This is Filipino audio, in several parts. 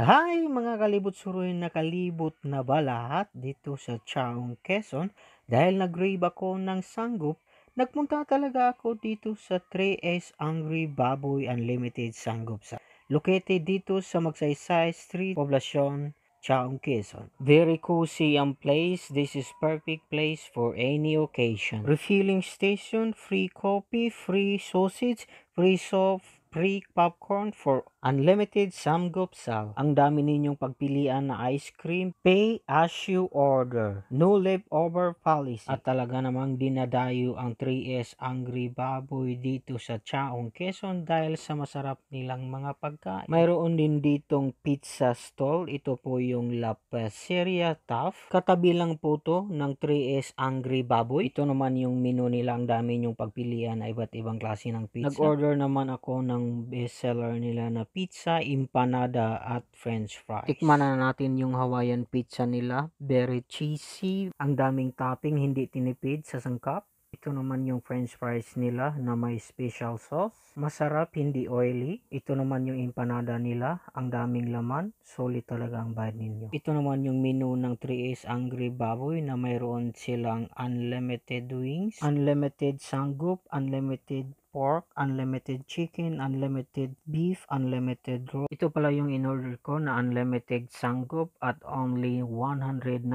Hi mga kalibot suruin na kalibot na balahat dito sa Chaong Quezon dahil nag-rave ako ng sanggup, nagpunta talaga ako dito sa 3S Angry Baboy Unlimited Sanggup sa located dito sa Magsaysay Street Poblacion Chaong Quezon. Very cozy ang place. This is perfect place for any occasion. Refilling station, free coffee, free sausage, free soft, free popcorn for Unlimited samgupsal. Ang dami ninyong pagpilian na ice cream. Pay as you order. No leftover policy. At talaga namang dinadayo ang 3S Angry Baboy dito sa Chaong Quezon dahil sa masarap nilang mga pagkain. Mayroon din ditong pizza stall. Ito po yung La Pizzeria Taff. Katabi lang po to ng 3S Angry Baboy. Ito naman yung menu nila. Ang dami ninyong pagpilian na iba't ibang klase ng pizza. Nag-order naman ako ng bestseller nila na pizza, empanada, at french fries. Tikman na natin yung Hawaiian pizza nila. Very cheesy. Ang daming topping, hindi tinipid sa sangkap. Ito naman yung french fries nila na may special sauce. Masarap, hindi oily. Ito naman yung empanada nila. Ang daming laman. Solid talaga ang bayad ninyo. Ito naman yung menu ng 3S Angry Baboy na mayroon silang unlimited wings, unlimited sanggup, unlimited pork, unlimited chicken, unlimited beef, unlimited raw. Ito pala yung in-order ko na unlimited sanggop at only 198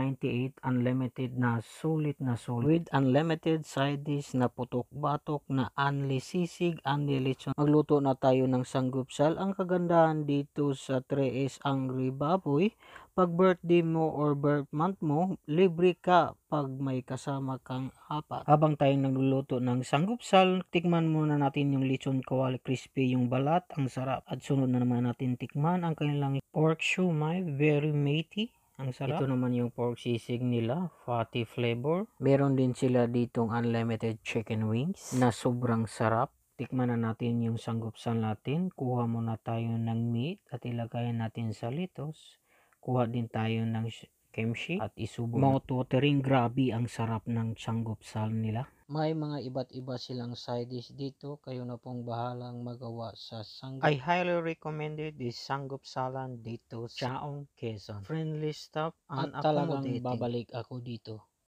unlimited na sulit na sulit. With unlimited side dish na putok-batok na anli sisig, anli lechon. Magluto na tayo ng sanggupsal. Ang kagandahan dito sa 3 is ang ribaboy pag birthday mo or birth month mo, libre ka pag may kasama kang apat. Habang tayong nagluluto ng sanggupsal, tikman muna natin yung lechon kawali crispy, yung balat, ang sarap. At sunod na naman natin tikman ang kanilang pork shumai, very meaty. Ang sarap. Ito naman yung pork sisig nila, fatty flavor. Meron din sila ditong unlimited chicken wings na sobrang sarap. Tikman na natin yung sanggupsan natin. Kuha muna tayo ng meat at ilagay natin sa litos kuha din tayo ng kimchi at isubo. Mga grabe ang sarap ng changgupsal ano nila. May mga iba't iba silang side dish dito. Kayo na pong bahalang magawa sa sanggop. I highly recommend this sanggop salan dito sa Chaong, Quezon. Friendly stuff and At talagang babalik ako dito.